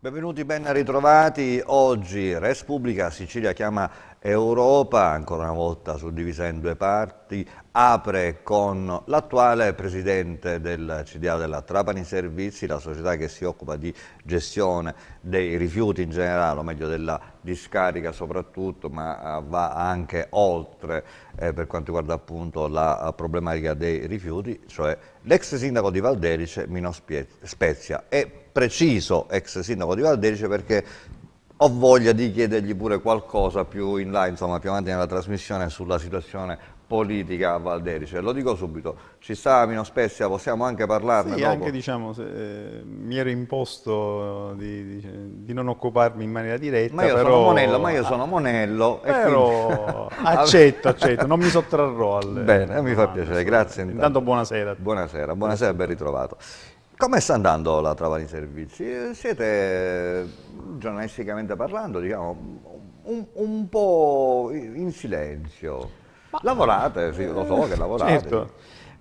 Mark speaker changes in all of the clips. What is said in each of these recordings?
Speaker 1: Benvenuti, ben ritrovati. Oggi Respubblica Sicilia chiama Europa, ancora una volta suddivisa in due parti, apre con l'attuale presidente del CDA della Trapani Servizi, la società che si occupa di gestione dei rifiuti in generale, o meglio della discarica soprattutto, ma eh, va anche oltre eh, per quanto riguarda appunto la problematica dei rifiuti, cioè l'ex sindaco di Valderice, Mino Spezia, e preciso ex sindaco di Valderice perché ho voglia di chiedergli pure qualcosa più in là, insomma più avanti nella trasmissione sulla situazione politica a Valderice. Lo dico subito, ci sta Mino Spezia, possiamo anche parlarne sì, dopo. anche
Speaker 2: diciamo, se, eh, mi ero imposto di, di, di, non occuparmi in maniera diretta. Ma io però... sono Monello, ma io sono Monello. Però... Quindi... accetto, accetto, non mi sottrarrò
Speaker 1: al... Bene, mi fa piacere, grazie. Intanto, intanto buonasera. Buonasera, buonasera, ben ritrovato. Come sta andando la Travani Servizi? Siete, giornalisticamente parlando,
Speaker 2: diciamo, un, un po' in silenzio.
Speaker 1: Ma, lavorate,
Speaker 2: sì, lo so che lavorate. Certo.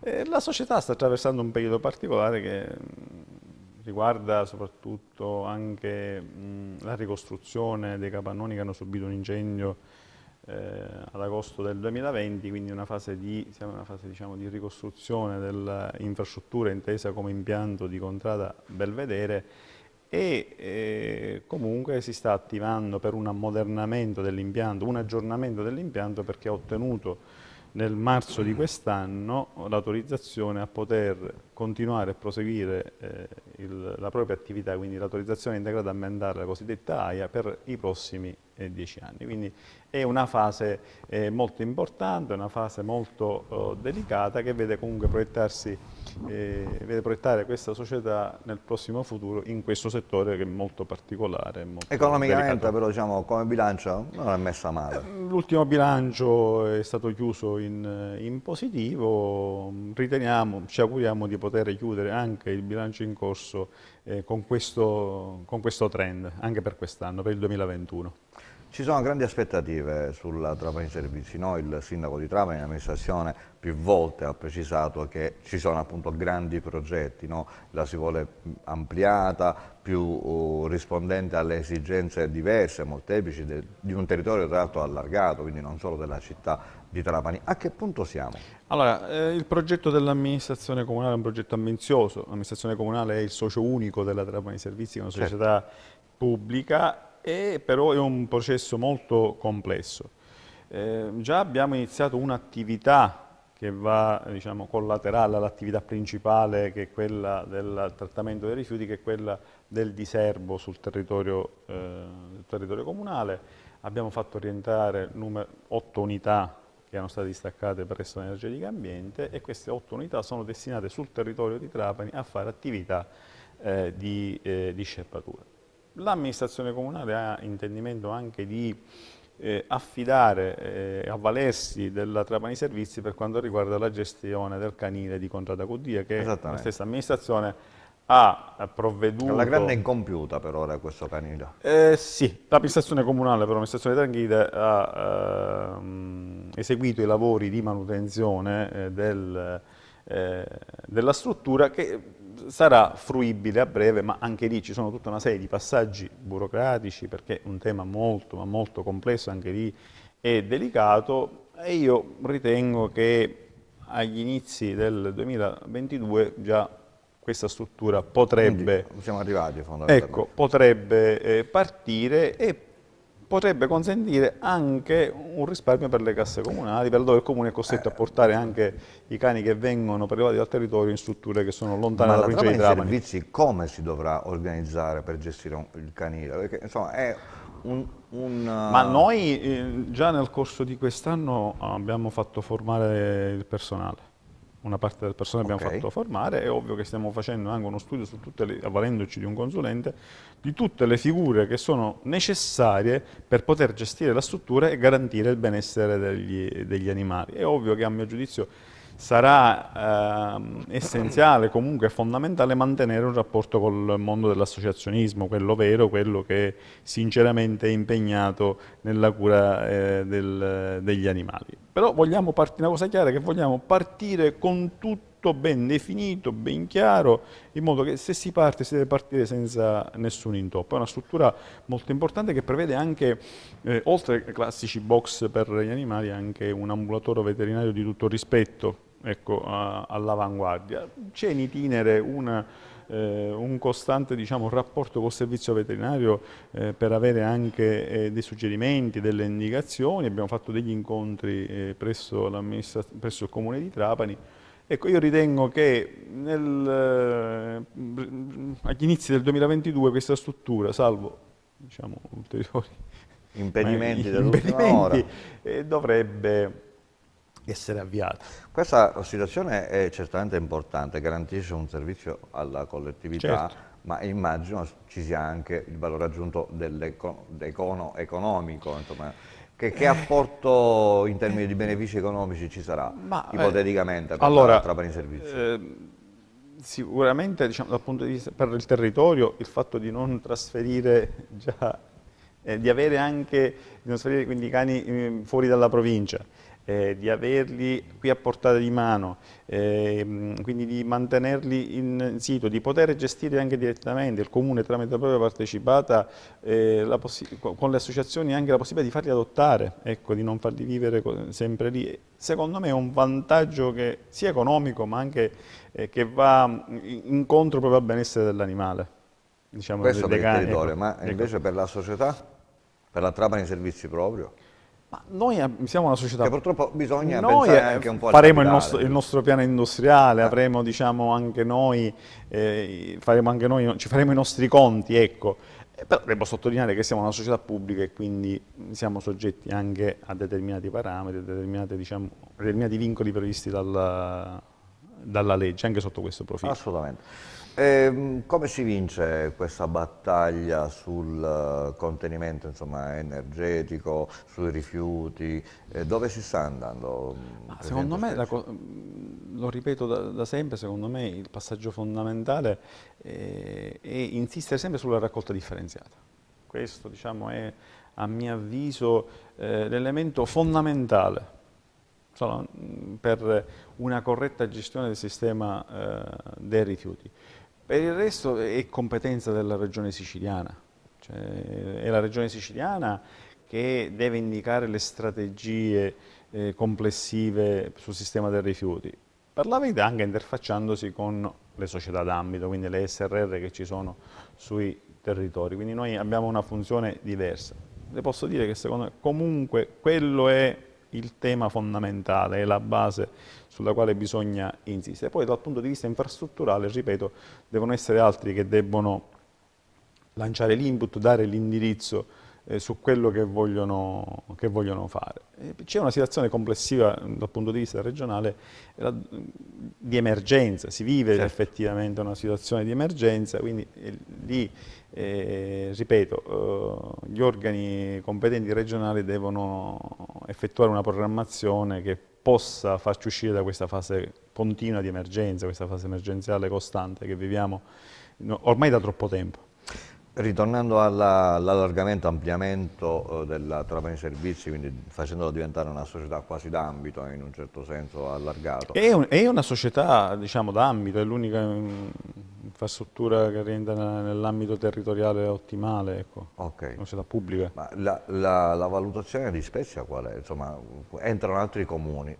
Speaker 2: Eh, la società sta attraversando un periodo particolare che riguarda soprattutto anche mm, la ricostruzione dei capannoni che hanno subito un incendio eh, ad agosto del 2020, quindi una fase di, siamo in una fase diciamo, di ricostruzione dell'infrastruttura intesa come impianto di Contrada Belvedere e eh, comunque si sta attivando per un ammodernamento dell'impianto, un aggiornamento dell'impianto perché ha ottenuto nel marzo di quest'anno l'autorizzazione a poter continuare e proseguire eh, il, la propria attività, quindi l'autorizzazione integrata ambientale, la cosiddetta AIA, per i prossimi eh, dieci anni. Quindi è una fase eh, molto importante, una fase molto oh, delicata che vede comunque proiettarsi eh, vede proiettare questa società nel prossimo futuro in questo settore che è molto particolare. Molto Economicamente delicato. però
Speaker 1: diciamo come bilancio non è messa male.
Speaker 2: Eh, l'ultimo bilancio è stato chiuso in, in, positivo, riteniamo, ci auguriamo di poter chiudere anche il bilancio in corso eh, con, questo, con questo trend, anche per quest'anno, per il 2021.
Speaker 1: Ci sono grandi aspettative sulla Trapani Servizi, no? il sindaco di Trapani, l'amministrazione più volte ha precisato che ci sono appunto grandi progetti, no? la si vuole ampliata, più uh, rispondente alle esigenze diverse, molteplici, de, di un territorio tra l'altro allargato, quindi non solo della città di Trapani. A che punto
Speaker 2: siamo? Allora, eh, il progetto dell'amministrazione comunale è un progetto ambizioso, l'amministrazione comunale è il socio unico della Trapani Servizi, che è una certo. società certo. pubblica e però è un processo molto complesso. Eh, già abbiamo iniziato un'attività che va diciamo, collaterale all'attività principale che è quella del trattamento dei rifiuti, che è quella del diserbo sul territorio, eh, territorio comunale. Abbiamo fatto rientrare otto unità che erano state distaccate presso l'energetica ambiente e queste otto unità sono destinate sul territorio di Trapani a fare attività eh, di, eh, di sceppatura. L'amministrazione comunale ha intendimento anche di eh, affidare e eh, avvalersi della Trapani Servizi per quanto riguarda la gestione del canile di Contrada Cudia che la stessa amministrazione ha provveduto... La grande incompiuta per ora questo canile. Eh, sì, l'amministrazione comunale per l'amministrazione Tranghide ha ehm, eseguito i lavori di manutenzione eh, del, eh, della struttura che sarà fruibile a breve, ma anche lì ci sono tutta una serie di passaggi burocratici, perché è un tema molto, ma molto complesso anche lì è delicato, e io ritengo che agli inizi del 2022 già questa struttura potrebbe, Quindi, siamo arrivati ecco, potrebbe eh, partire e potrebbe consentire anche un risparmio per le casse comunali, per dove il comune è costretto a eh. portare anche i cani che vengono prelevati dal territorio in strutture che sono lontane dalla provincia di Trapani. Ma i
Speaker 1: servizi come si dovrà organizzare per gestire un, il canile?
Speaker 2: Perché insomma è un, un, Ma eh, noi eh, già nel corso di quest'anno abbiamo fatto formare il personale una parte del personale abbiamo okay. fatto formare, è ovvio che stiamo facendo anche uno studio, le, avvalendoci di un consulente, di tutte le figure che sono necessarie per poter gestire la struttura e garantire il benessere degli, degli animali. È ovvio che a mio giudizio sarà eh, essenziale, comunque fondamentale mantenere un rapporto col mondo dell'associazionismo, quello vero, quello che sinceramente è impegnato nella cura eh, del, degli animali. Però vogliamo partire, una cosa chiara è che vogliamo partire con tutto ben definito, ben chiaro, in modo che se si parte si deve partire senza nessun intoppo. È una struttura molto importante che prevede anche, eh, oltre ai classici box per gli animali, anche un ambulatorio veterinario di tutto rispetto, ecco, all'avanguardia. C'è in itinere una, eh, un costante diciamo, rapporto col servizio veterinario eh, per avere anche eh, dei suggerimenti, delle indicazioni, abbiamo fatto degli incontri eh, presso, presso il comune di Trapani, Ecco, io ritengo che nel, eh, agli inizi del 2022 questa struttura, salvo diciamo, ulteriori impedimenti, impedimenti eh, dovrebbe essere avviata.
Speaker 1: Questa situazione è certamente importante, garantisce un servizio alla collettività, certo. ma immagino ci sia anche il valore aggiunto economico, insomma, che, che, eh. apporto in termini di benefici economici ci sarà, ma, eh, ipoteticamente, eh, per allora, Trapani Servizi?
Speaker 2: Eh, sicuramente diciamo, dal punto di vista per il territorio il fatto di non trasferire già, eh, di avere anche, di non trasferire quindi i cani eh, fuori dalla provincia, eh, di averli qui a portata di mano, eh, quindi di mantenerli in, sito, di poter gestire anche direttamente il comune tramite la propria partecipata eh, la con le associazioni anche la possibilità di farli adottare, ecco, di non farli vivere sempre lì. Secondo me è un vantaggio che, sia economico ma anche eh, che va incontro proprio al benessere dell'animale. Diciamo, Questo per cani, territorio, ecco, ma invece ecco. per la società,
Speaker 1: per la Trapani Servizi proprio? Ma
Speaker 2: noi siamo una società...
Speaker 1: Che purtroppo bisogna noi pensare anche un po' faremo il nostro, il
Speaker 2: nostro, piano industriale, eh. avremo diciamo anche noi, eh, faremo anche noi, ci faremo i nostri conti, ecco. Eh, però devo sottolineare che siamo una società pubblica e quindi siamo soggetti anche a determinati parametri, a diciamo, determinati vincoli previsti dalla, dalla legge, anche sotto questo profilo. Assolutamente. E
Speaker 1: ehm, come si vince questa battaglia sul eh, contenimento insomma, energetico, sui rifiuti? Eh, dove si sta andando? Mm, secondo
Speaker 2: esempio, me, mm, lo ripeto da, da, sempre, secondo me il passaggio fondamentale è, eh, è insistere sempre sulla raccolta differenziata. Questo diciamo, è, a mio avviso, eh, l'elemento fondamentale mm, per una corretta gestione del sistema eh, dei rifiuti. Per il resto è competenza della regione siciliana, cioè è la regione siciliana che deve indicare le strategie eh, complessive sul sistema dei rifiuti. Per anche interfacciandosi con le società d'ambito, quindi le SRR che ci sono sui territori, quindi noi abbiamo una funzione diversa. Le posso dire che secondo me comunque quello è il tema fondamentale, è la base sulla quale bisogna insistere. Poi dal punto di vista infrastrutturale, ripeto, devono essere altri che debbono lanciare l'input, dare l'indirizzo eh, su quello che vogliono, che vogliono fare. Eh, c'è una situazione complessiva mm, dal punto di vista regionale eh, la, mm, di emergenza, si vive certo. effettivamente una situazione di emergenza, quindi eh, lì, eh, ripeto, eh, gli organi competenti regionali devono effettuare una programmazione che possa farci uscire da questa fase continua di emergenza, questa fase emergenziale costante che viviamo ormai da troppo tempo. Ritornando all'allargamento, all ampliamento
Speaker 1: eh, della Trapani Servizi, quindi facendola diventare una società quasi d'ambito, eh, in un certo senso allargato. È,
Speaker 2: un, è una società diciamo, d'ambito, è l'unica mm, infrastruttura che rientra nell'ambito territoriale ottimale, ecco. okay. una società pubblica. La,
Speaker 1: la, la, valutazione di Spezia qual è? Insomma, entrano altri comuni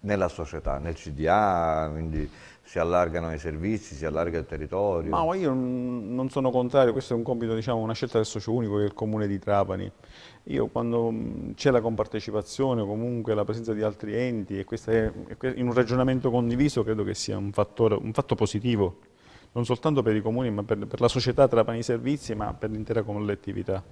Speaker 1: nella società, nel CDA, quindi si allargano i servizi, si allarga il territorio. Ma
Speaker 2: io non sono contrario, questo è un compito, diciamo, una scelta del socio unico che è il comune di Trapani. Io quando c'è la compartecipazione o comunque la presenza di altri enti e questo è, in un ragionamento condiviso credo che sia un, fattore, un fatto positivo, non soltanto per i comuni ma per, per la società Trapani Servizi ma per l'intera collettività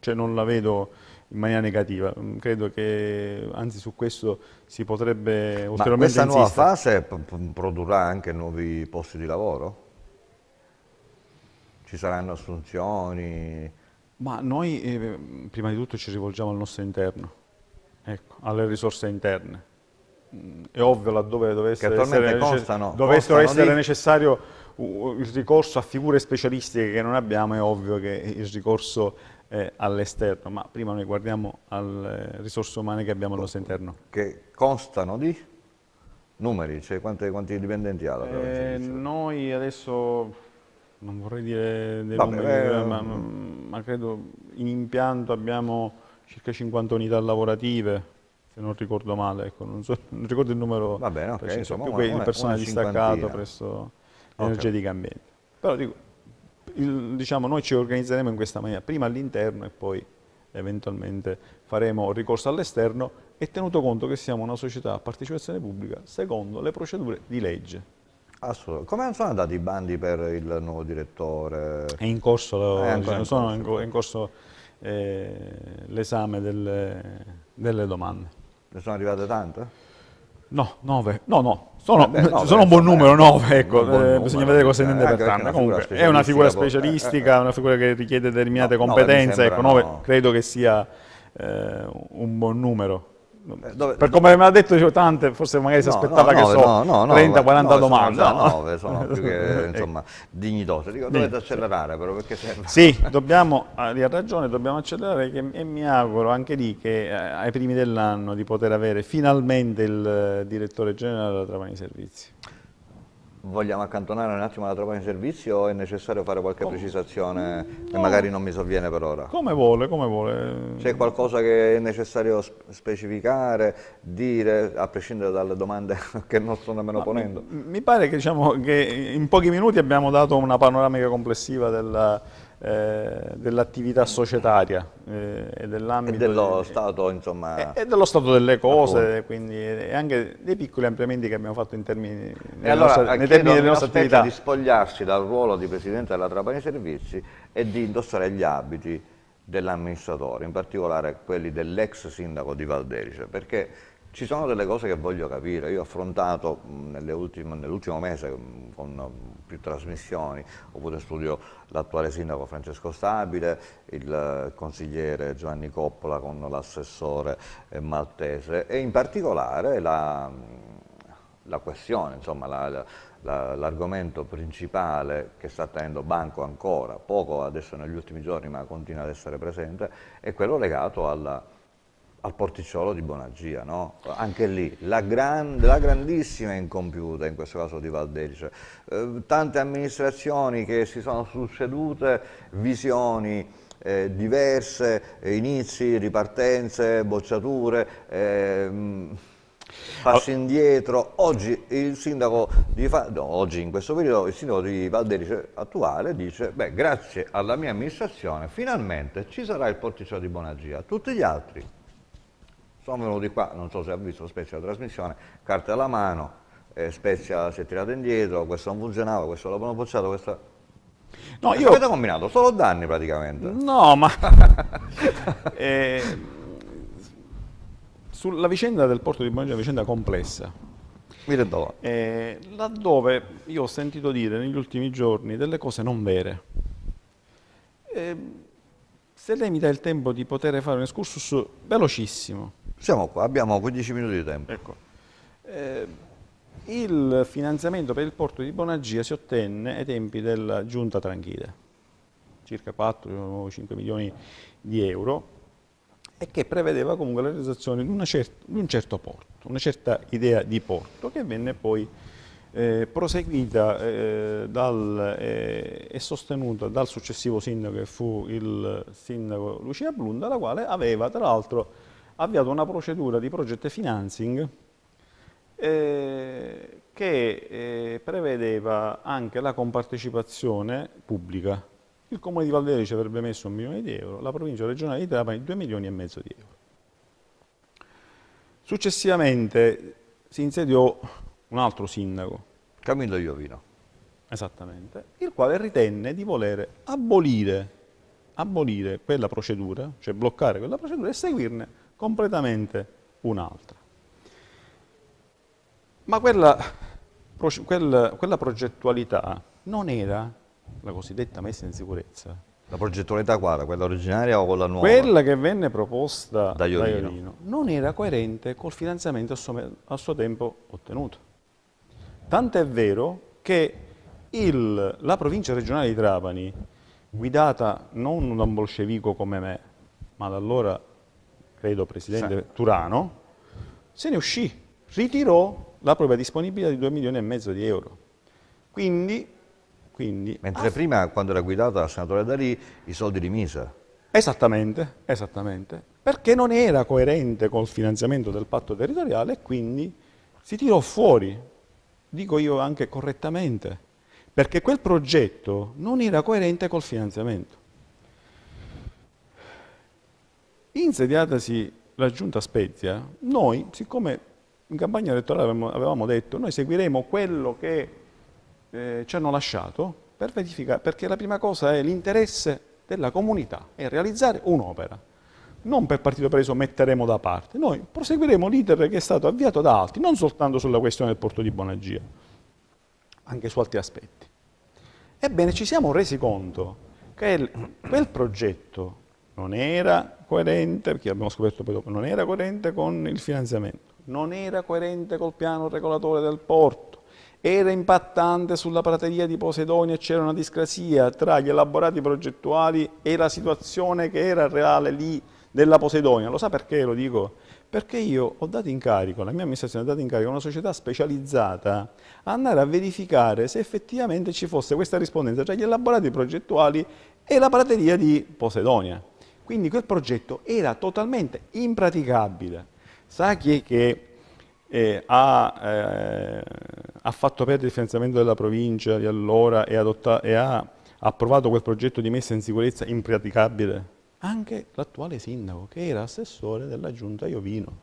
Speaker 2: cioè non la vedo in maniera negativa. Mm, credo che anzi su questo si potrebbe ulteriormente Ma questa nuova
Speaker 1: fase produrrà anche nuovi posti di
Speaker 2: lavoro? Ci saranno assunzioni? Ma noi eh, mm, prima di tutto ci rivolgiamo al nostro interno, ecco, alle risorse interne. Mm, è ovvio laddove dovesse essere, costano, dovessero essere di... necessario uh, uh, il ricorso a figure specialistiche che non abbiamo, è ovvio che il ricorso eh, all'esterno, ma prima noi guardiamo alle eh, risorse umane che abbiamo all'esterno. Che constano di numeri, cioè quanti, quanti dipendenti ha la Eh, noi adesso non vorrei dire dei Vabbè, numeri, eh, ma, ma, credo in impianto abbiamo circa 50 unità lavorative, se non ricordo male, ecco, non, so, non, ricordo il numero, Vabbè, okay, insomma, più una, il personale distaccato presso okay. Energetica Ambiente. Però dico, il, diciamo, noi ci organizzeremo in questa maniera, prima all'interno e poi eventualmente faremo ricorso all'esterno e tenuto conto che siamo una società a partecipazione pubblica secondo le procedure di legge. Assolutamente. Come sono
Speaker 1: andati i bandi per il nuovo direttore? È in corso, eh, diciamo,
Speaker 2: eh, l'esame delle, delle domande. Ne sono arrivate tante? No, 9. No, no, sono, Vabbè, eh, no, sono beh, un buon numero, 9, eh. ecco, buon eh, bisogna vedere cosa intende eh, per tanto. Comunque è una figura specialistica, una figura che richiede determinate ecco, no, competenze, nove ecco, 9 credo che sia eh, un buon numero. Dove, per come me l'ha detto dicevo tante, forse magari si aspettava no, no, che so, no, 30-40 domande. Sono no, sono più che insomma,
Speaker 1: dignitose. Dico, dovete accelerare però perché serve. Sì,
Speaker 2: dobbiamo, ah, lì ha ragione, dobbiamo accelerare che, e mi auguro anche lì che eh, ai primi dell'anno di poter avere finalmente il eh, direttore generale della Travani Servizi. Vogliamo accantonare
Speaker 1: un attimo la troppa in servizio o è necessario fare qualche oh. precisazione no. che magari non mi sovviene per ora?
Speaker 2: Come vuole, come vuole.
Speaker 1: C'è qualcosa che è necessario specificare, dire, a prescindere dalle domande che non sto nemmeno Ma ponendo?
Speaker 2: Mi, mi pare che, diciamo, che in pochi minuti abbiamo dato una panoramica complessiva del eh, dell'attività societaria eh, e dell'ambito dello,
Speaker 1: di, stato, insomma, e, e
Speaker 2: dello stato delle cose appunto. quindi, e anche dei piccoli ampliamenti che abbiamo fatto in termini, e allora, nostra, nei termini delle nostre attività di
Speaker 1: spogliarsi dal ruolo di Presidente della Trapani Servizi e di indossare gli abiti dell'amministratore in particolare quelli dell'ex sindaco di Valderice perché ci sono delle cose che voglio capire, io ho affrontato nell'ultimo nell mese con più trasmissioni, ho avuto in studio l'attuale sindaco Francesco Stabile, il eh, consigliere Giovanni Coppola con l'assessore eh, Maltese e in particolare la, la questione, insomma, la, la l'argomento principale che sta tenendo banco ancora, poco adesso negli ultimi giorni ma continua ad essere presente, è quello legato alla al porticciolo di Bonagia, no? anche lì, la, gran, la, grandissima incompiuta in questo caso di Valdelice. Eh, tante amministrazioni che si sono succedute, visioni eh, diverse, eh, inizi, ripartenze, bocciature, eh, passi indietro. Oggi il sindaco di no, oggi in questo periodo il sindaco di Valdelice attuale dice beh grazie alla mia amministrazione finalmente ci sarà il porticciolo di Bonagia, tutti gli altri sono venuti qua, non so se ha visto specie la trasmissione, carte alla mano, eh, Spezia si è tirato indietro, questo non funzionava, questo l'abbiamo bocciato, questo... No, io... Avete combinato solo danni praticamente.
Speaker 2: No, ma... eh, sulla vicenda del porto di Bologna è una vicenda complessa. Eh, laddove io ho sentito dire negli ultimi giorni delle cose non vere. Eh, se lei mi dà il tempo di poter fare un excursus velocissimo, siamo qua, abbiamo 15 minuti di tempo. Ecco. Eh, il finanziamento per il porto di Bonagia si ottenne ai tempi della giunta Tranchide, circa 4-5 milioni di euro, e che prevedeva comunque la realizzazione di, certa, di, un certo porto, una certa idea di porto che venne poi eh, proseguita eh, dal, eh, e sostenuta dal successivo sindaco che fu il sindaco Lucia Blunda, la quale aveva tra l'altro avviato una procedura di project financing eh, che eh, prevedeva anche la compartecipazione pubblica. Il Comune di Valderice avrebbe messo un milione di euro, la provincia regionale di Trapani due milioni e mezzo di euro. Successivamente si insediò un altro sindaco. Camillo Iovino. Esattamente, il quale ritenne di voler abolire, abolire quella procedura, cioè bloccare quella procedura e seguirne completamente un'altra. Ma quella, quella, quella progettualità non era la cosiddetta messa in sicurezza.
Speaker 1: La progettualità quale? Quella originaria
Speaker 2: o quella nuova? Quella che venne proposta da Iorino. non era coerente col finanziamento a suo, a suo tempo ottenuto. Tant'è vero che il, la provincia regionale di Trapani, guidata non da un bolscevico come me, ma da allora credo presidente sì. Turano, se ne uscì, ritirò la propria disponibilità di 2 milioni e mezzo di euro. Quindi, quindi Mentre ah. prima, quando era guidata dal senatore Dalì, i soldi li mise. Esattamente, esattamente, perché non era coerente col finanziamento del patto territoriale e quindi si tirò fuori, dico io anche correttamente, perché quel progetto non era coerente col finanziamento. Insediatasi la giunta Spezia, noi, siccome in campagna elettorale avevamo detto, noi seguiremo quello che eh, ci hanno lasciato per verificare, perché la prima cosa è l'interesse della comunità, è realizzare un'opera. Non per partito preso metteremo da parte, noi proseguiremo l'iter che è stato avviato da altri, non soltanto sulla questione del porto di Bonagia, anche su altri aspetti. Ebbene, ci siamo resi conto che quel progetto non era coerente, perché abbiamo scoperto poi dopo, non era coerente con il finanziamento, non era coerente col piano regolatore del porto, era impattante sulla prateria di Posidonia e c'era una discrasia tra gli elaborati progettuali e la situazione che era reale lì della Posidonia. Lo sa perché lo dico? Perché io ho dato incarico, la mia amministrazione ha dato incarico a una società specializzata a andare a verificare se effettivamente ci fosse questa rispondenza tra gli elaborati progettuali e la prateria di Posidonia. Quindi quel progetto era totalmente impraticabile. Sa chi è che eh, ha, eh, ha, fatto perdere il finanziamento della provincia di allora e, adotta, e ha approvato quel progetto di messa in sicurezza impraticabile? Anche l'attuale sindaco, che era assessore della giunta Iovino.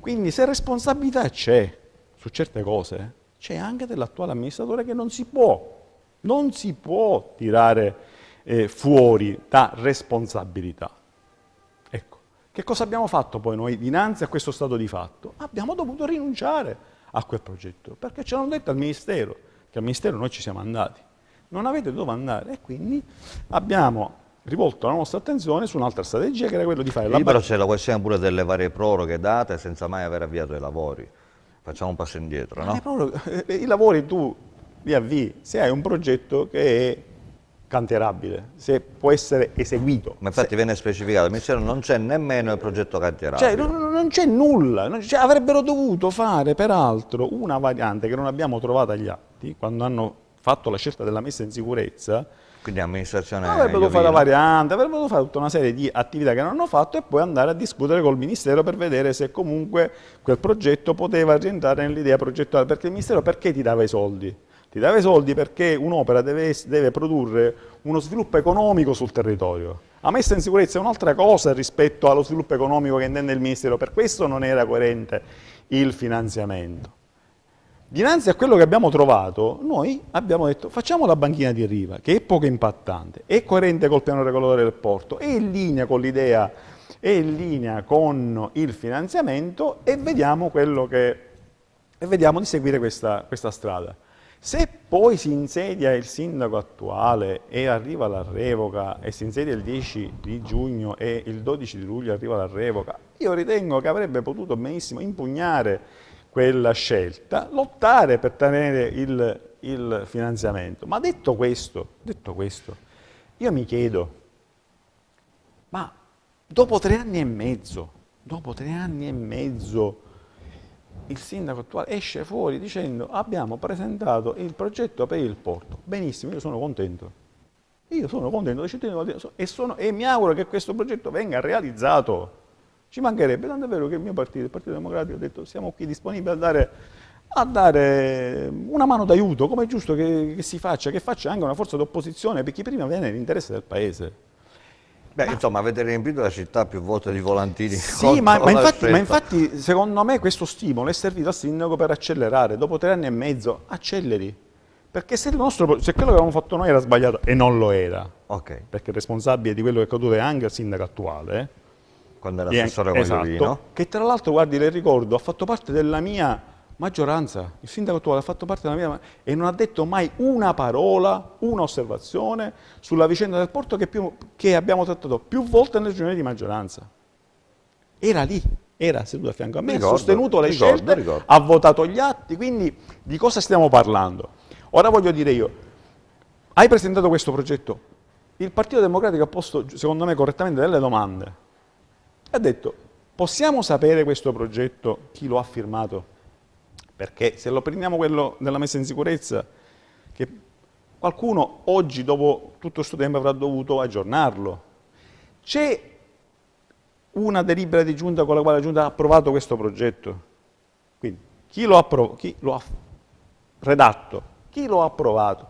Speaker 2: Quindi se responsabilità c'è su certe cose, c'è anche dell'attuale amministratore che non si può, non si può tirare eh, fuori da responsabilità. Ecco, che cosa abbiamo fatto poi noi dinanzi a questo stato di fatto? Abbiamo dovuto rinunciare a quel progetto, perché ce l'hanno detto al Ministero, che al Ministero noi ci siamo andati. Non avete dove andare e quindi abbiamo rivolto la nostra attenzione su un'altra strategia che era quella di fare e la... Però c'è
Speaker 1: la questione pure delle varie proroghe date senza mai aver avviato i lavori. Facciamo un passo indietro, no?
Speaker 2: Eh, I lavori tu li avvii se hai un progetto che è cantierabile, se può essere eseguito. Ma
Speaker 1: infatti se... viene specificato, mi non c'è nemmeno il progetto cantierabile. Cioè,
Speaker 2: non, non c'è nulla, non cioè, avrebbero dovuto fare peraltro una variante che non abbiamo trovato agli atti, quando hanno fatto la scelta della messa in sicurezza. Quindi amministrazione Avrebbero dovuto fare la variante, avrebbero dovuto fare tutta una serie di attività che non hanno fatto e poi andare a discutere col Ministero per vedere se comunque quel progetto poteva rientrare nell'idea progettuale, perché il Ministero perché ti dava i soldi? Ti dava i soldi perché un'opera deve, deve produrre uno sviluppo economico sul territorio. La messa in sicurezza è un'altra cosa rispetto allo sviluppo economico che intende il Ministero, per questo non era coerente il finanziamento. Dinanzi a quello che abbiamo trovato, noi abbiamo detto facciamo la banchina di riva, che è poco impattante, è coerente col piano regolatore del porto, è in linea con l'idea, è in linea con il finanziamento e vediamo, che, e vediamo di seguire questa, questa strada. Se poi si insedia il sindaco attuale e arriva la revoca e si insedia il 10 di giugno e il 12 di luglio arriva la revoca, io ritengo che avrebbe potuto benissimo impugnare quella scelta, lottare per tenere il, il finanziamento. Ma detto questo, detto questo, io mi chiedo, ma dopo tre anni e mezzo, dopo tre anni e mezzo il sindaco attuale esce fuori dicendo abbiamo presentato il progetto per il porto. Benissimo, io sono contento. Io sono contento dei cittadini e, sono, e mi auguro che questo progetto venga realizzato. Ci mancherebbe, tanto è vero che il mio partito, il Partito Democratico, ha detto siamo qui disponibili a dare, a dare una mano d'aiuto, come è giusto che, che si faccia, che faccia anche una forza d'opposizione perché prima viene l'interesse del Paese. Beh, ma...
Speaker 1: insomma, avete riempito la città più volte di volantini. Sì, ma, ma, infatti, ma,
Speaker 2: infatti, secondo me questo stimolo è servito al sindaco per accelerare. Dopo tre anni e mezzo, acceleri. Perché se, nostro, se quello che avevamo fatto noi era sbagliato, e non lo era, okay. perché il responsabile di quello che è accaduto è anche il sindaco attuale, quando era assessore esatto, che tra l'altro, guardi, le ricordo, ha fatto parte della mia maggioranza, il sindaco attuale ha fatto parte della mia e non ha detto mai una parola, un'osservazione sulla vicenda del porto che, più, che abbiamo trattato più volte nelle riunioni di maggioranza. Era lì, era seduto a fianco a me, ricordo, ha sostenuto le ricordo, scelte, ricordo. ha votato gli atti, quindi di cosa stiamo parlando? Ora voglio dire io, hai presentato questo progetto, il Partito Democratico ha posto, secondo me, correttamente delle domande. Ha detto, possiamo sapere questo progetto, chi lo ha firmato? Perché se lo prendiamo quello della messa in sicurezza, che qualcuno oggi dopo tutto questo tempo avrà dovuto aggiornarlo. C'è una delibera di giunta con la quale la giunta ha approvato questo progetto. Quindi chi lo ha, chi lo ha redatto, chi lo ha approvato,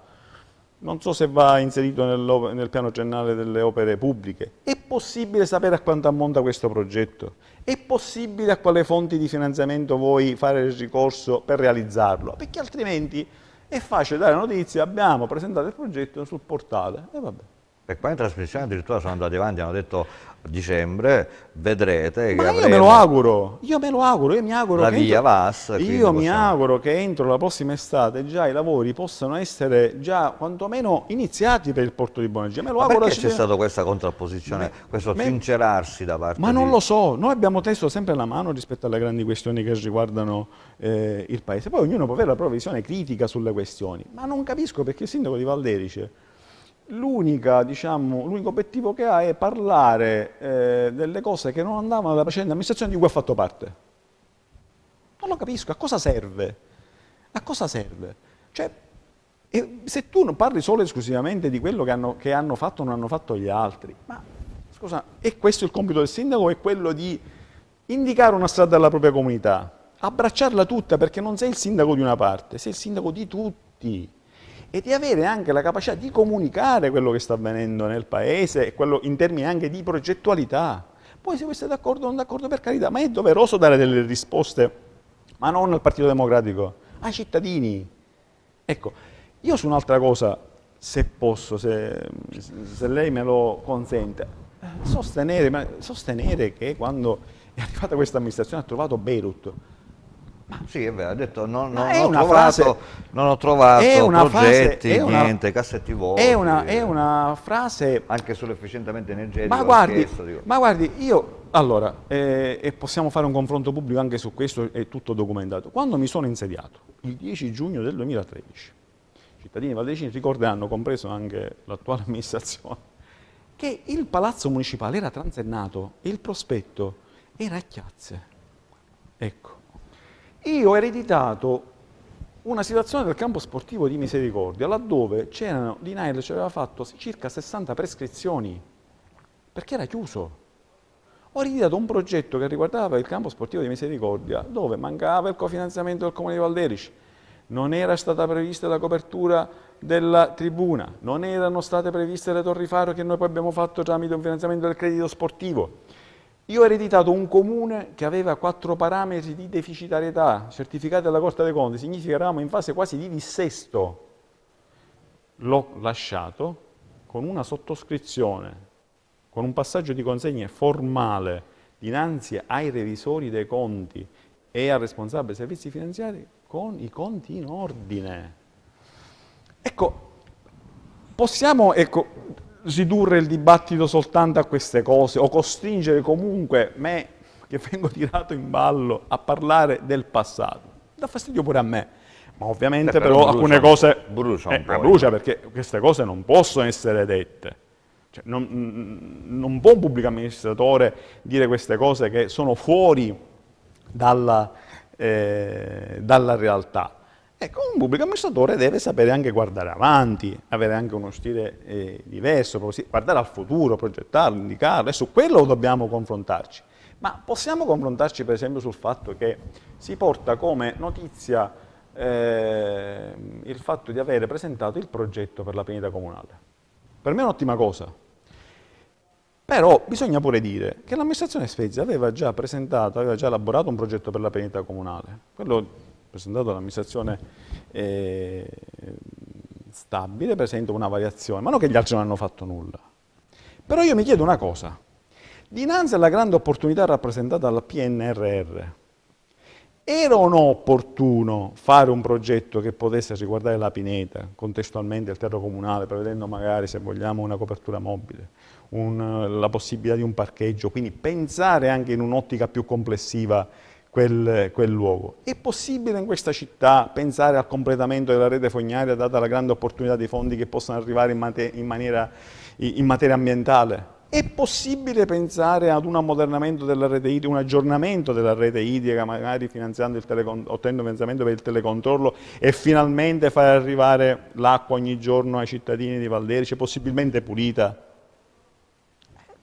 Speaker 2: non so se va inserito nel, nel piano generale delle opere pubbliche, è possibile sapere a quanto ammonta questo progetto? È possibile a quale fonti di finanziamento voi fare il ricorso per realizzarlo? Perché altrimenti è facile dare notizia, abbiamo presentato il progetto sul portale e va bene.
Speaker 1: E qua in trasmissione addirittura sono andati avanti, hanno detto a dicembre vedrete Ma io me lo auguro,
Speaker 2: io me lo auguro, io mi auguro la che via entro,
Speaker 1: VAS. Io
Speaker 2: mi auguro che entro la prossima estate già i lavori possano essere già quantomeno iniziati per il porto di Bonagia. Me lo Ma auguro perché c'è stata
Speaker 1: questa contrapposizione, me, questo sincerarsi da parte
Speaker 2: Ma di... non lo so, noi abbiamo teso sempre la mano rispetto alle grandi questioni che riguardano eh, il paese. Poi ognuno può avere la propria visione critica sulle questioni, ma non capisco perché il sindaco di Valderice Diciamo, l'unico diciamo, obiettivo che ha è parlare eh, delle cose che non andavano nella precedente amministrazione di cui ha fatto parte. Non lo capisco, a cosa serve? A cosa serve? Cioè, se tu non parli solo e esclusivamente di quello che hanno, che hanno fatto o non hanno fatto gli altri, ma scusa, è questo il compito del sindaco? È quello di indicare una strada alla propria comunità, abbracciarla tutta perché non sei il sindaco di una parte, sei il sindaco di tutti e di avere anche la capacità di comunicare quello che sta avvenendo nel paese, quello in termini anche di progettualità. Poi se voi siete d'accordo o non d'accordo, per carità, ma è doveroso dare delle risposte, ma non al Partito Democratico, ai cittadini. Ecco, io su un'altra cosa, se posso, se, se lei me lo consente, sostenere, sostenere che quando è arrivata questa amministrazione ha trovato Beirut, ma Sì, è vero, ha detto non, non, ho trovato, frase, non, ho, trovato, progetti, frase, una, niente, cassetti vuoti. È una,
Speaker 1: è una, frase... Anche sull'efficientamento energetico. Ma guardi, chiesto, ma
Speaker 2: guardi io, allora, eh, e possiamo fare un confronto pubblico anche su questo, è tutto documentato. Quando mi sono insediato, il 10 giugno del 2013, i cittadini valdecini ricorderanno, compreso anche l'attuale amministrazione, che il palazzo municipale era transennato e il prospetto era a chiazze. Ecco io ho ereditato una situazione del campo sportivo di Misericordia, laddove c'erano, di Nair ci aveva fatto circa 60 prescrizioni, perché era chiuso. Ho ereditato un progetto che riguardava il campo sportivo di Misericordia, dove mancava il cofinanziamento del Comune di Valderici, non era stata prevista la copertura della tribuna, non erano state previste le torri faro che noi poi abbiamo fatto tramite un finanziamento del credito sportivo. Io ho ereditato un comune che aveva quattro parametri di deficitarietà certificati dalla Corte dei Conti, significa che eravamo in fase quasi di dissesto. L'ho lasciato con una sottoscrizione, con un passaggio di consegne formale dinanzi ai revisori dei conti e al responsabile dei servizi finanziari con i conti in ordine. Ecco, possiamo, ecco, ridurre il dibattito soltanto a queste cose o costringere comunque me, che vengo tirato in ballo, a parlare del passato. Dà fastidio pure a me. Ma ovviamente eh, però, però alcune cose brucia, eh, eh, brucia perché queste cose non possono essere dette. Cioè, non, mm, non, può un pubblico amministratore dire queste cose che sono fuori dalla, eh, dalla realtà. Ecco, un pubblico amministratore deve sapere anche guardare avanti, avere anche uno stile eh, diverso, guardare al futuro, progettarlo, indicarlo, e su quello dobbiamo confrontarci. Ma possiamo confrontarci per esempio sul fatto che si porta come notizia eh, il fatto di avere presentato il progetto per la pianeta comunale. Per me è un'ottima cosa, però bisogna pure dire che l'amministrazione Svezia aveva già presentato, aveva già elaborato un progetto per la pianeta comunale. Quello presentato all'amministrazione eh, stabile presento una variazione, ma non che gli altri non hanno fatto nulla. Però io mi chiedo una cosa, dinanzi alla grande opportunità rappresentata dal PNRR, era o no opportuno fare un progetto che potesse riguardare la pineta, contestualmente il teatro comunale, prevedendo magari, se vogliamo, una copertura mobile, un, la possibilità di un parcheggio, quindi pensare anche in un'ottica più complessiva quel, quel, luogo. È possibile in questa città pensare al completamento della rete fognaria data la grande opportunità dei fondi che possono arrivare in, mate, in, maniera, in materia ambientale? È possibile pensare ad un ammodernamento della rete idrica, un aggiornamento della rete idrica, magari ottenendo finanziamento per il telecontrollo e finalmente far arrivare l'acqua ogni giorno ai cittadini di Valderce, possibilmente pulita?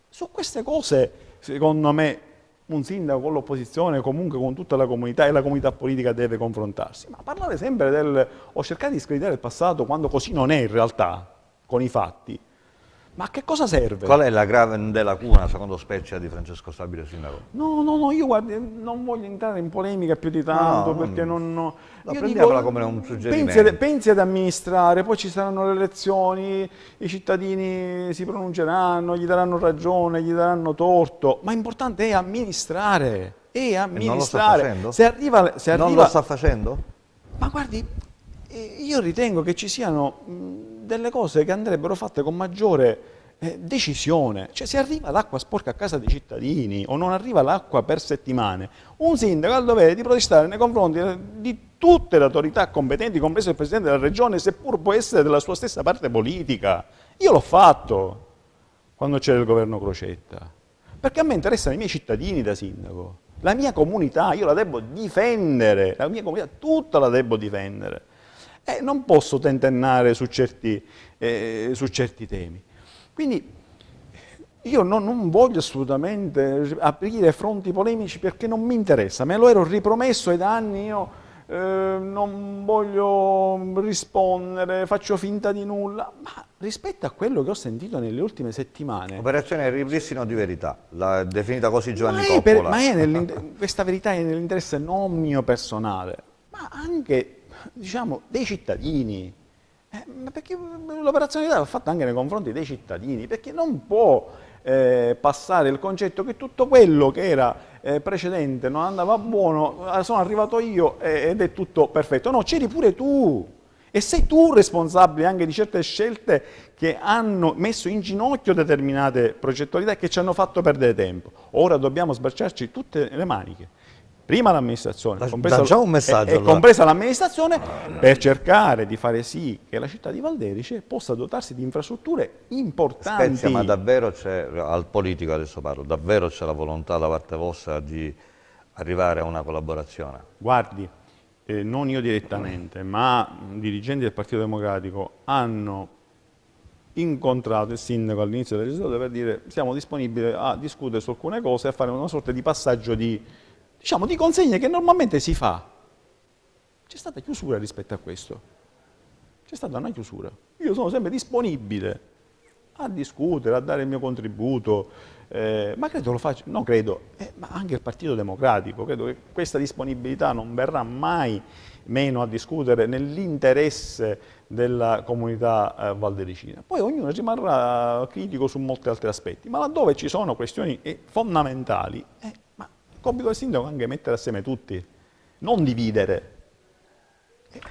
Speaker 2: Su queste cose, secondo me, un sindaco con l'opposizione, comunque con tutta la comunità e la comunità politica deve confrontarsi, ma parlare sempre del ho cercato di screditare il passato quando così non è in realtà, con i fatti, ma a che cosa serve? Qual è
Speaker 1: la grave della cuna secondo Spezia di Francesco Stabile Sindaco?
Speaker 2: No, no, no, io guardi, non voglio entrare in polemica più di tanto no, perché non... non no, prendiamola dico, come un suggerimento. Pensi, pensi, ad amministrare, poi ci saranno le elezioni, i cittadini si pronunceranno, gli daranno ragione, gli daranno torto, ma l'importante è amministrare, è amministrare. E non lo sta facendo? Se arriva, se arriva... Non lo sta facendo? Ma guardi, eh, io ritengo che ci siano mm, delle cose che andrebbero fatte con maggiore eh, decisione. Cioè se arriva l'acqua sporca a casa dei cittadini o non arriva l'acqua per settimane, un sindaco ha il dovere di protestare nei confronti eh, di tutte le autorità competenti, compreso il Presidente della Regione, seppur può essere della sua stessa parte politica. Io l'ho fatto quando c'era il governo Crocetta, perché a me interessano i miei cittadini da sindaco. La mia comunità, io la devo difendere, la mia comunità tutta la devo difendere e eh, non posso tentennare su certi, eh, su certi temi. Quindi io non, non, voglio assolutamente aprire fronti polemici perché non mi interessa, me lo ero ripromesso e da anni io eh, non voglio rispondere, faccio finta di nulla, ma rispetto a quello che ho sentito nelle ultime settimane...
Speaker 1: Operazione ripristino di verità, la definita così Giovanni ma Coppola. Per,
Speaker 2: ma questa verità è nell'interesse non mio personale, ma anche diciamo, dei cittadini. Eh, perché l'oprazionalità va fatta anche nei confronti dei cittadini, perché non può eh, passare il concetto che tutto quello che era eh, precedente non andava buono, eh, sono arrivato io eh, ed è tutto perfetto. No, c'eri pure tu. E sei tu responsabile anche di certe scelte che hanno messo in ginocchio determinate progettualità e che ci hanno fatto perdere tempo. Ora dobbiamo sbarciarci tutte le maniche prima l'amministrazione, compresa, compresa l'amministrazione, per cercare di fare sì che la città di Valderice possa dotarsi di infrastrutture importanti. Spezia, ma
Speaker 1: davvero c'è, al politico adesso parlo, davvero c'è la volontà da parte vostra di arrivare a una collaborazione?
Speaker 2: Guardi, eh, non io direttamente, ma dirigenti del Partito Democratico hanno incontrato il sindaco all'inizio della legislatura per dire siamo disponibili a discutere su alcune cose e a fare una sorta di passaggio di diciamo, di consegne che normalmente si fa. C'è stata chiusura rispetto a questo. C'è stata una chiusura. Io sono sempre disponibile a discutere, a dare il mio contributo, eh, ma credo lo faccia, no credo, eh, ma anche il Partito Democratico, credo che questa disponibilità non verrà mai meno a discutere nell'interesse della comunità eh, valdericina. Poi ognuno rimarrà critico su molti altri aspetti, ma laddove ci sono questioni eh, fondamentali, eh, compito del sindaco è anche mettere assieme tutti, non dividere,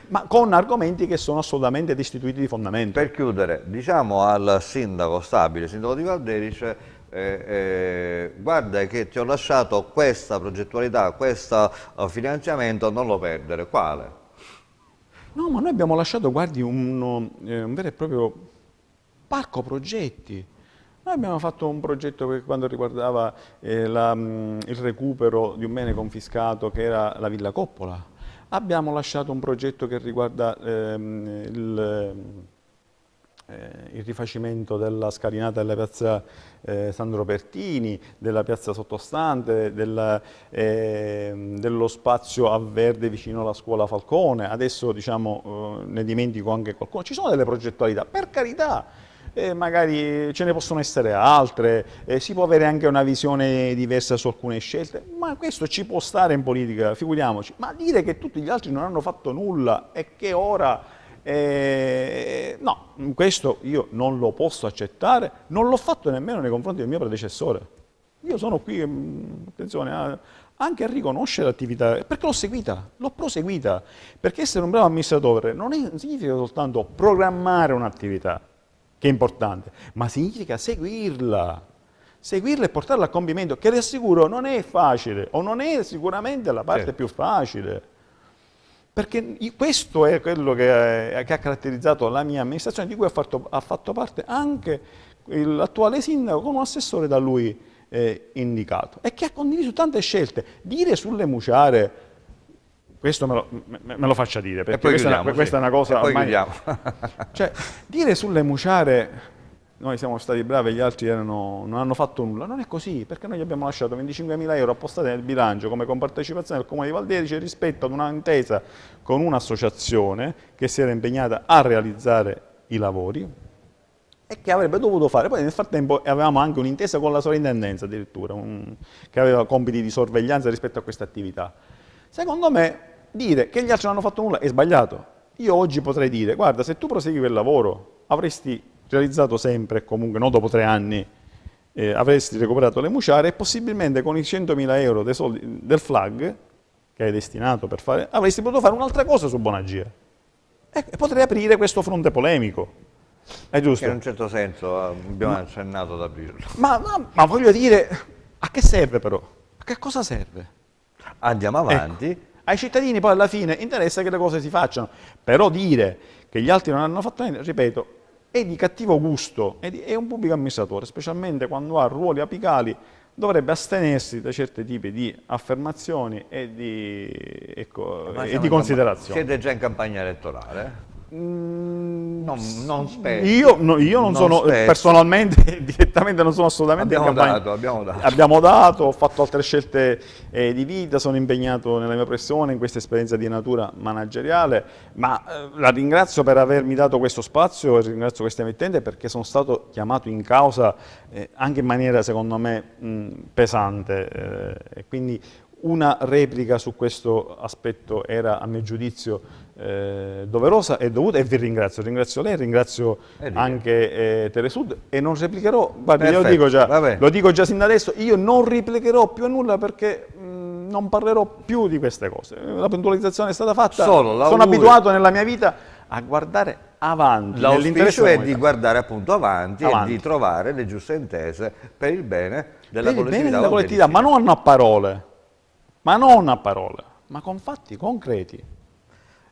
Speaker 2: ma con argomenti che sono assolutamente destituiti di
Speaker 1: fondamento. Per chiudere, diciamo al sindaco stabile, sindaco di Valderice, eh, eh, guarda che ti ho lasciato questa progettualità, questo eh, finanziamento, non lo perdere, quale?
Speaker 2: No, ma noi abbiamo lasciato, guardi, un, eh, un vero e proprio parco progetti, noi abbiamo fatto un progetto che quanto riguardava eh, la, il recupero di un bene confiscato che era la Villa Coppola. Abbiamo lasciato un progetto che riguarda ehm, il, eh, il, rifacimento della scalinata della piazza eh, Sandro Pertini, della piazza sottostante, della, ehm, dello spazio a verde vicino alla scuola Falcone. Adesso diciamo, eh, ne dimentico anche qualcuno. Ci sono delle progettualità, per carità eh, magari ce ne possono essere altre, eh, si può avere anche una visione diversa su alcune scelte, ma questo ci può stare in politica, figuriamoci. Ma dire che tutti gli altri non hanno fatto nulla e che ora... Eh, no, questo io non lo posso accettare, non l'ho fatto nemmeno nei confronti del mio predecessore. Io sono qui, mm, attenzione, anche a riconoscere l'attività, perché l'ho seguita, l'ho proseguita, perché essere un bravo amministratore non, è, non significa soltanto programmare un'attività, che è importante, ma significa seguirla, seguirla e portarla a compimento, che vi assicuro non è facile, o non è sicuramente la parte certo. più facile. Perché questo è quello che, è, eh, che, ha caratterizzato la mia amministrazione, di cui ha fatto, ha fatto parte anche l'attuale sindaco con un assessore da lui eh, indicato e che ha condiviso tante scelte. Dire sulle muciare questo me lo, me, me lo faccia dire, perché questa, chiudiamo, è una, questa, è una, cosa... Ormai... cioè, dire sulle muciare noi siamo stati bravi e gli altri erano, non hanno fatto nulla. Non è così, perché noi gli abbiamo lasciato 25.000 euro appostati nel bilancio come compartecipazione del Comune di Valderice rispetto ad un'intesa con un'associazione che si era impegnata a realizzare i lavori e che avrebbe dovuto fare. Poi nel frattempo avevamo anche un'intesa con la sovrintendenza addirittura, un, che aveva compiti di sorveglianza rispetto a questa attività. Secondo me dire che gli altri non hanno fatto nulla è sbagliato. Io oggi potrei dire, guarda, se tu prosegui quel lavoro, avresti realizzato sempre, comunque non dopo tre anni, eh, avresti recuperato le muciare e possibilmente con i 100.000 euro dei soldi, del flag, che hai destinato per fare, avresti potuto fare un'altra cosa su Bonagia. E, e potrei aprire questo fronte polemico. È giusto? Che in un certo senso eh, abbiamo accennato ad aprirlo. Ma, ma, ma voglio dire, a che serve però? A che cosa serve? Andiamo ecco. avanti. Ecco ai cittadini poi alla fine interessa che le cose si facciano, però dire che gli altri non hanno fatto niente, ripeto, è di cattivo gusto, è, è un pubblico amministratore, specialmente quando ha ruoli apicali, dovrebbe astenersi da certi tipi di affermazioni e di, ecco, e di considerazioni. Siete già in campagna elettorale?
Speaker 1: Mm, non, non spero. Io, no, io non, non, sono eh, spero.
Speaker 2: personalmente, direttamente non sono assolutamente abbiamo dato, abbiamo dato, abbiamo dato. ho fatto altre scelte eh, di vita, sono impegnato nella mia professione, in questa esperienza di natura manageriale, ma eh, la ringrazio per avermi dato questo spazio, e ringrazio questa emittente perché sono stato chiamato in causa eh, anche in maniera secondo me mh, mm, pesante eh, e quindi una replica su questo aspetto era, a mio giudizio, eh, doverosa e dovuta e vi ringrazio, ringrazio lei, ringrazio Erika. Eh, anche eh, Telesud e non replicherò, guarda, lo dico, già, lo dico già sin da adesso, io non replicherò più a nulla perché mh, mm, non parlerò più di queste cose, la puntualizzazione è stata fatta, sono abituato nella mia vita a guardare avanti. l'interesse è di
Speaker 1: guardare appunto avanti, avanti, e di trovare le giuste intese per il bene della, per il collectività, bene della collettività, ma non a parole ma non a parole,
Speaker 2: ma con fatti
Speaker 1: concreti.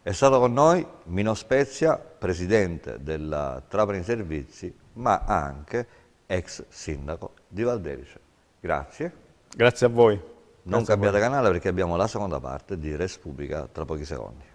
Speaker 1: È stato con noi Mino Spezia, presidente della Trapani Servizi, ma anche ex sindaco di Valderice. Grazie. Grazie a voi. Non Grazie cambiate canale perché abbiamo la seconda parte di Res Pubblica tra pochi secondi.